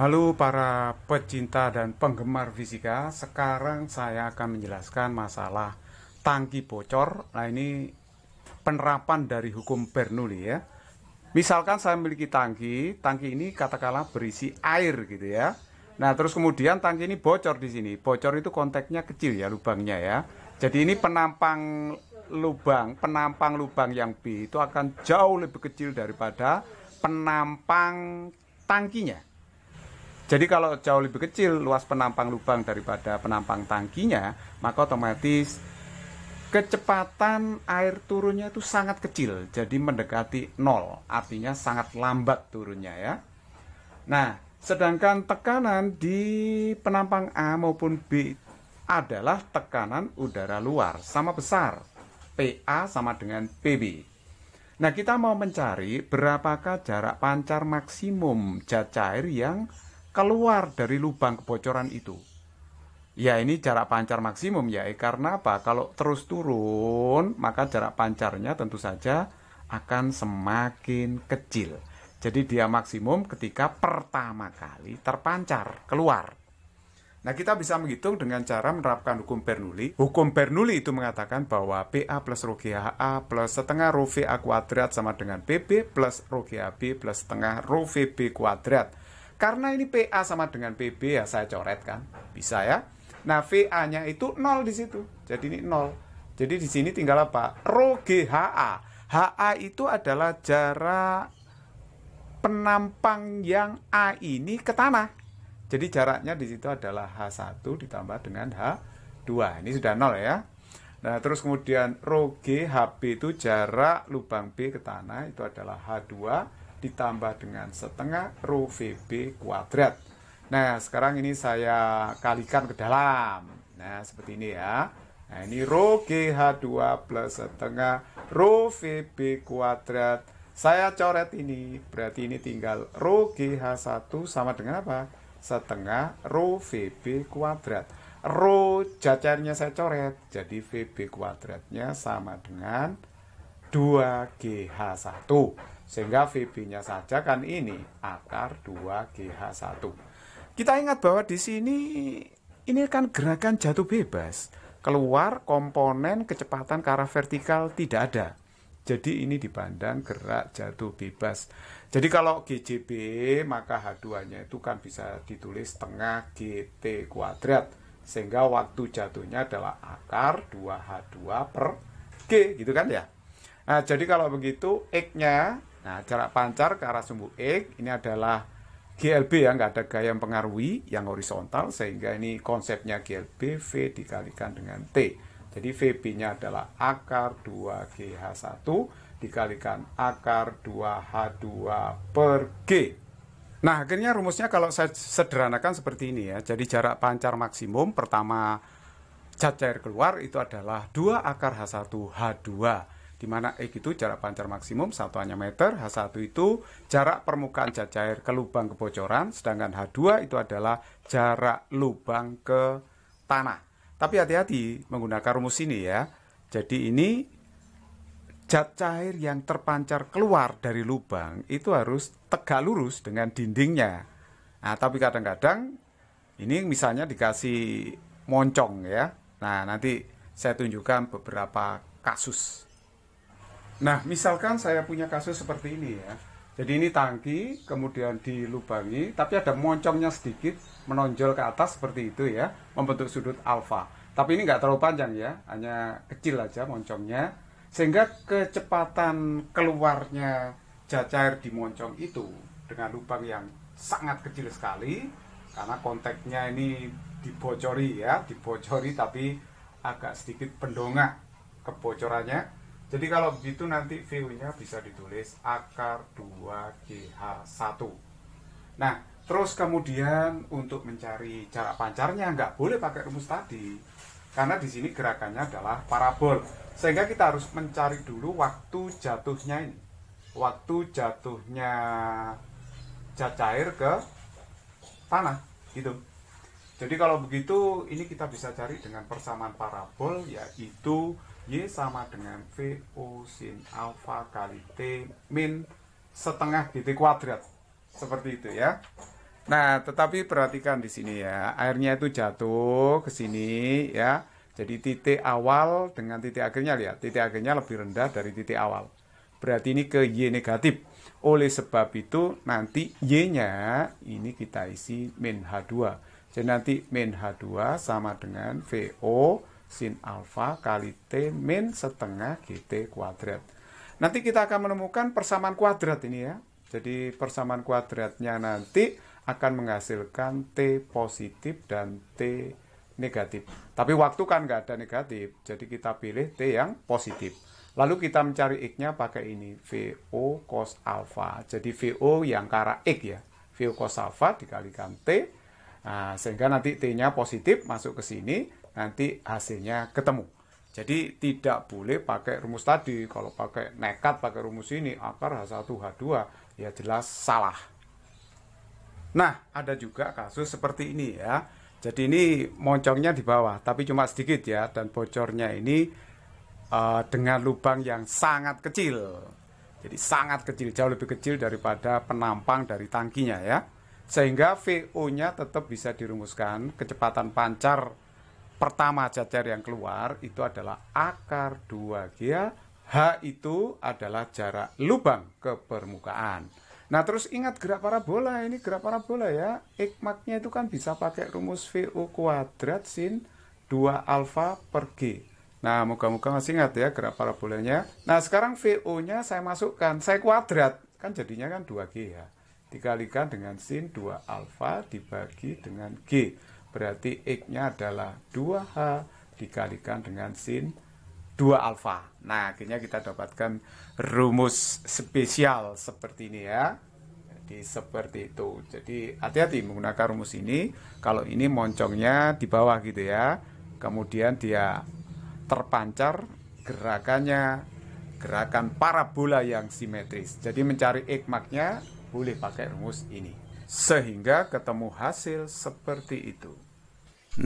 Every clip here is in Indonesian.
Halo para pecinta dan penggemar fisika, sekarang saya akan menjelaskan masalah tangki bocor. Nah, ini penerapan dari hukum Bernoulli ya. Misalkan saya memiliki tangki, tangki ini katakanlah berisi air gitu ya. Nah, terus kemudian tangki ini bocor di sini. Bocor itu kontaknya kecil ya lubangnya ya. Jadi ini penampang lubang, penampang lubang yang B itu akan jauh lebih kecil daripada penampang tangkinya. Jadi kalau jauh lebih kecil luas penampang lubang daripada penampang tangkinya, maka otomatis kecepatan air turunnya itu sangat kecil, jadi mendekati nol, artinya sangat lambat turunnya ya. Nah, sedangkan tekanan di penampang A maupun B adalah tekanan udara luar sama besar, PA sama dengan PB. Nah, kita mau mencari berapakah jarak pancar maksimum cair yang keluar dari lubang kebocoran itu. Ya ini jarak pancar maksimum ya, eh, karena apa? Kalau terus turun, maka jarak pancarnya tentu saja akan semakin kecil. Jadi dia maksimum ketika pertama kali terpancar keluar. Nah kita bisa menghitung dengan cara menerapkan hukum Bernoulli. Hukum Bernoulli itu mengatakan bahwa PA plus rho GHA plus setengah rho VA kuadrat sama dengan PB plus rho GHB plus setengah rho VB kuadrat karena ini PA sama dengan PB ya saya coret kan. Bisa ya. Nah, VA-nya itu 0 di situ. Jadi ini 0. Jadi di sini tinggal apa? Rho GHA. HA itu adalah jarak penampang yang A ini ke tanah. Jadi jaraknya di situ adalah H1 ditambah dengan H2. Ini sudah 0 ya. Nah, terus kemudian rho GHB itu jarak lubang B ke tanah itu adalah H2 ditambah dengan setengah rho VB kuadrat. Nah, sekarang ini saya kalikan ke dalam. Nah, seperti ini ya. Nah, ini rho GH2 plus setengah rho VB kuadrat. Saya coret ini, berarti ini tinggal rho GH1 sama dengan apa? Setengah rho VB kuadrat. Rho jajarnya saya coret, jadi VB kuadratnya sama dengan 2GH1. Sehingga VB-nya saja kan ini akar 2GH1. Kita ingat bahwa di sini ini kan gerakan jatuh bebas. Keluar komponen kecepatan ke arah vertikal tidak ada. Jadi ini dipandang gerak jatuh bebas. Jadi kalau GJB maka H2-nya itu kan bisa ditulis setengah GT kuadrat sehingga waktu jatuhnya adalah akar 2H2 per G gitu kan ya. Nah, jadi kalau begitu X-nya Nah, jarak pancar ke arah sumbu X ini adalah GLB ya, nggak ada gaya yang pengaruhi yang horizontal, sehingga ini konsepnya GLB V dikalikan dengan T. Jadi VB-nya adalah akar 2GH1 dikalikan akar 2H2 per G. Nah, akhirnya rumusnya kalau saya sederhanakan seperti ini ya. Jadi jarak pancar maksimum pertama cat cair keluar itu adalah 2 akar H1 H2 di mana X itu jarak pancar maksimum satuannya meter, H1 itu jarak permukaan cair ke lubang kebocoran, sedangkan H2 itu adalah jarak lubang ke tanah. Tapi hati-hati menggunakan rumus ini ya. Jadi ini cat cair yang terpancar keluar dari lubang itu harus tegak lurus dengan dindingnya. Nah, tapi kadang-kadang ini misalnya dikasih moncong ya. Nah, nanti saya tunjukkan beberapa kasus Nah, misalkan saya punya kasus seperti ini ya. Jadi ini tangki, kemudian dilubangi, tapi ada moncongnya sedikit, menonjol ke atas seperti itu ya, membentuk sudut alfa. Tapi ini nggak terlalu panjang ya, hanya kecil aja moncongnya. Sehingga kecepatan keluarnya cair di moncong itu dengan lubang yang sangat kecil sekali, karena konteknya ini dibocori ya, dibocori tapi agak sedikit pendongak kebocorannya jadi kalau begitu nanti view nya bisa ditulis akar 2GH1. Nah, terus kemudian untuk mencari jarak pancarnya nggak boleh pakai rumus tadi. Karena di sini gerakannya adalah parabol. Sehingga kita harus mencari dulu waktu jatuhnya ini. Waktu jatuhnya cat cair ke tanah gitu. Jadi kalau begitu ini kita bisa cari dengan persamaan parabol yaitu Y sama dengan VO sin alfa kali T min setengah titik kuadrat. Seperti itu ya. Nah, tetapi perhatikan di sini ya. Airnya itu jatuh ke sini ya. Jadi titik awal dengan titik akhirnya lihat, titik akhirnya lebih rendah dari titik awal. Berarti ini ke Y negatif. Oleh sebab itu nanti Y-nya ini kita isi min H2. Jadi nanti min H2 sama dengan VO sin alfa kali T min setengah GT kuadrat. Nanti kita akan menemukan persamaan kuadrat ini ya. Jadi persamaan kuadratnya nanti akan menghasilkan T positif dan T negatif. Tapi waktu kan nggak ada negatif, jadi kita pilih T yang positif. Lalu kita mencari X-nya pakai ini, VO cos alpha. Jadi VO yang ke arah X ya. VO cos alpha dikalikan T, nah, sehingga nanti T-nya positif masuk ke sini nanti hasilnya ketemu. Jadi tidak boleh pakai rumus tadi. Kalau pakai nekat pakai rumus ini akar H1 H2 ya jelas salah. Nah, ada juga kasus seperti ini ya. Jadi ini moncongnya di bawah tapi cuma sedikit ya dan bocornya ini uh, dengan lubang yang sangat kecil. Jadi sangat kecil, jauh lebih kecil daripada penampang dari tangkinya ya. Sehingga VO-nya tetap bisa dirumuskan kecepatan pancar pertama cacar yang keluar itu adalah akar 2G. H itu adalah jarak lubang ke permukaan. Nah terus ingat gerak parabola, ini gerak parabola ya. Ikmaknya itu kan bisa pakai rumus VO kuadrat sin 2 alfa per G. Nah moga-moga masih ingat ya gerak parabolanya. Nah sekarang VO-nya saya masukkan, saya kuadrat. Kan jadinya kan 2G ya. Dikalikan dengan sin 2 alfa dibagi dengan G. Berarti X-nya adalah 2H dikalikan dengan sin 2 alfa. Nah, akhirnya kita dapatkan rumus spesial seperti ini ya. Jadi seperti itu. Jadi hati-hati menggunakan rumus ini. Kalau ini moncongnya di bawah gitu ya. Kemudian dia terpancar gerakannya gerakan parabola yang simetris. Jadi mencari x-nya boleh pakai rumus ini sehingga ketemu hasil seperti itu.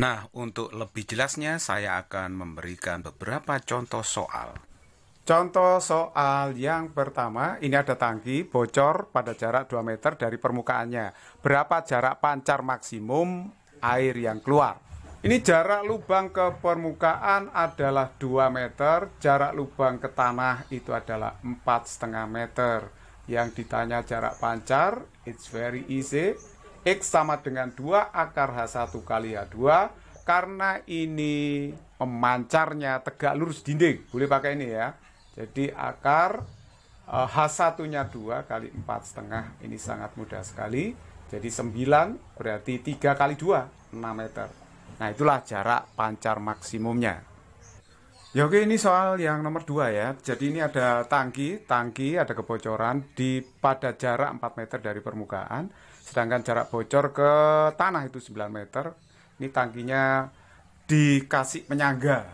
Nah, untuk lebih jelasnya saya akan memberikan beberapa contoh soal. Contoh soal yang pertama, ini ada tangki bocor pada jarak 2 meter dari permukaannya. Berapa jarak pancar maksimum air yang keluar? Ini jarak lubang ke permukaan adalah 2 meter, jarak lubang ke tanah itu adalah 4,5 meter yang ditanya jarak pancar, it's very easy. X sama dengan 2 akar H1 kali H2 karena ini pemancarnya tegak lurus dinding. Boleh pakai ini ya. Jadi akar H1-nya eh, 2 kali 4 setengah ini sangat mudah sekali. Jadi 9 berarti 3 kali 2, 6 meter. Nah itulah jarak pancar maksimumnya. Ya oke ini soal yang nomor dua ya. Jadi ini ada tangki, tangki ada kebocoran di pada jarak 4 meter dari permukaan, sedangkan jarak bocor ke tanah itu 9 meter. Ini tangkinya dikasih penyangga.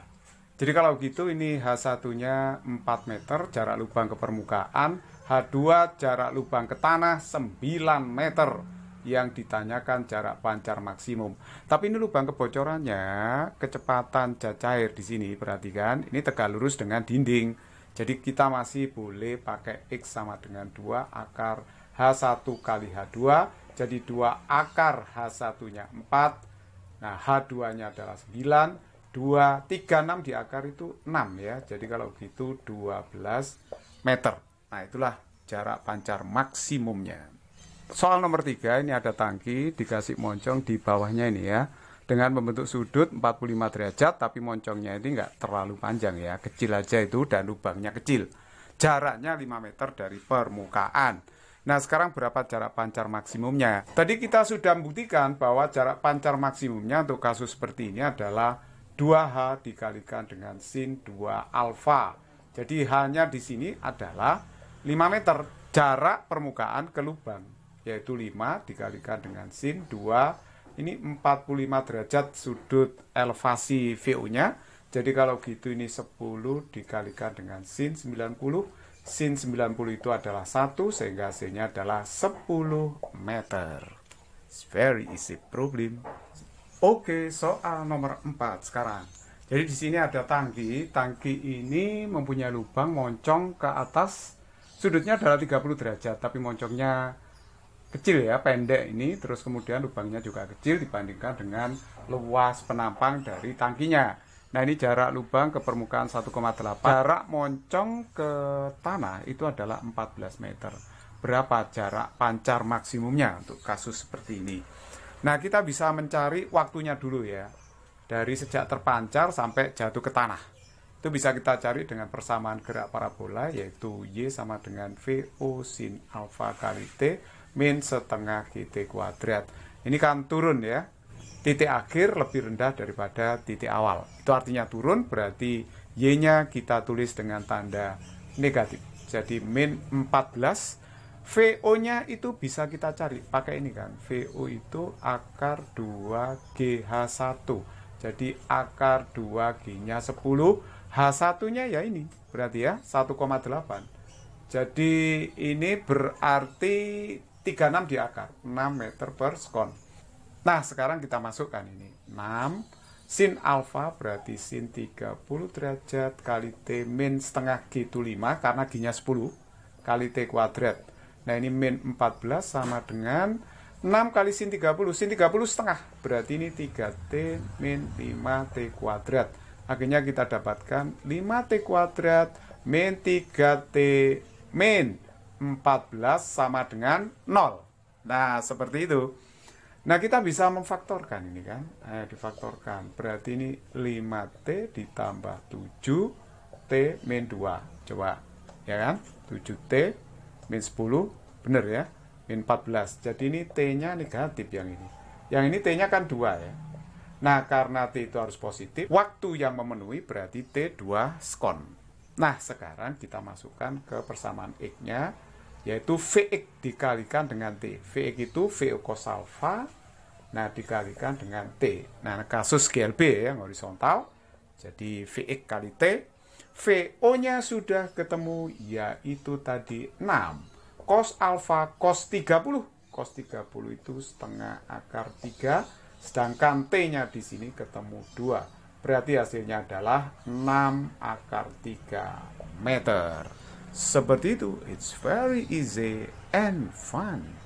Jadi kalau gitu ini H1-nya 4 meter jarak lubang ke permukaan, H2 jarak lubang ke tanah 9 meter yang ditanyakan jarak pancar maksimum. Tapi ini lubang kebocorannya, kecepatan cat cair di sini perhatikan, ini tegak lurus dengan dinding. Jadi kita masih boleh pakai X sama dengan 2 akar H1 kali H2, jadi 2 akar H1-nya 4, nah H2-nya adalah 9, 2, 3, 6 di akar itu 6 ya, jadi kalau gitu 12 meter. Nah itulah jarak pancar maksimumnya soal nomor tiga ini ada tangki dikasih moncong di bawahnya ini ya dengan membentuk sudut 45 derajat tapi moncongnya ini enggak terlalu panjang ya kecil aja itu dan lubangnya kecil jaraknya 5 meter dari permukaan Nah sekarang berapa jarak pancar maksimumnya? Tadi kita sudah membuktikan bahwa jarak pancar maksimumnya untuk kasus seperti ini adalah 2H dikalikan dengan sin 2 alfa. Jadi hanya di sini adalah 5 meter jarak permukaan ke lubang yaitu 5 dikalikan dengan sin 2 ini 45 derajat sudut elevasi VO-nya. Jadi kalau gitu ini 10 dikalikan dengan sin 90. Sin 90 itu adalah 1 sehingga hasilnya adalah 10 meter. It's very easy problem. Oke, okay, soal nomor 4 sekarang. Jadi di sini ada tangki. Tangki ini mempunyai lubang moncong ke atas. Sudutnya adalah 30 derajat, tapi moncongnya kecil ya pendek ini terus kemudian lubangnya juga kecil dibandingkan dengan luas penampang dari tangkinya nah ini jarak lubang ke permukaan 1,8 jarak moncong ke tanah itu adalah 14 meter berapa jarak pancar maksimumnya untuk kasus seperti ini nah kita bisa mencari waktunya dulu ya dari sejak terpancar sampai jatuh ke tanah itu bisa kita cari dengan persamaan gerak parabola yaitu Y sama dengan VO sin alpha kali T min setengah GT kuadrat. Ini kan turun ya. Titik akhir lebih rendah daripada titik awal. Itu artinya turun berarti Y-nya kita tulis dengan tanda negatif. Jadi min 14 VO-nya itu bisa kita cari pakai ini kan. VO itu akar 2 GH1. Jadi akar 2 G-nya 10, H1-nya ya ini. Berarti ya 1,8. Jadi ini berarti 36 di akar, 6 meter per skon. Nah, sekarang kita masukkan ini. 6 sin alfa berarti sin 30 derajat kali T min setengah G itu 5 karena G-nya 10 kali T kuadrat. Nah, ini min 14 sama dengan 6 kali sin 30. Sin 30 setengah. Berarti ini 3T min 5T kuadrat. Akhirnya kita dapatkan 5T kuadrat min 3T min 14 sama dengan 0. Nah, seperti itu. Nah, kita bisa memfaktorkan ini kan. Ayo eh, difaktorkan. Berarti ini 5T ditambah 7T min 2. Coba, ya kan? 7T min 10, benar ya? Min 14. Jadi ini T-nya negatif yang ini. Yang ini T-nya kan 2 ya. Nah, karena T itu harus positif, waktu yang memenuhi berarti T 2 skon. Nah, sekarang kita masukkan ke persamaan X-nya yaitu Vx dikalikan dengan T. Vx itu VO cos alpha, nah dikalikan dengan T. Nah, kasus GLB yang horizontal, jadi Vx kali T. VO-nya sudah ketemu, yaitu tadi 6. Cos alpha cos 30. Cos 30 itu setengah akar 3, sedangkan T-nya di sini ketemu 2. Berarti hasilnya adalah 6 akar 3 meter. Seperti itu, it's very easy and fun.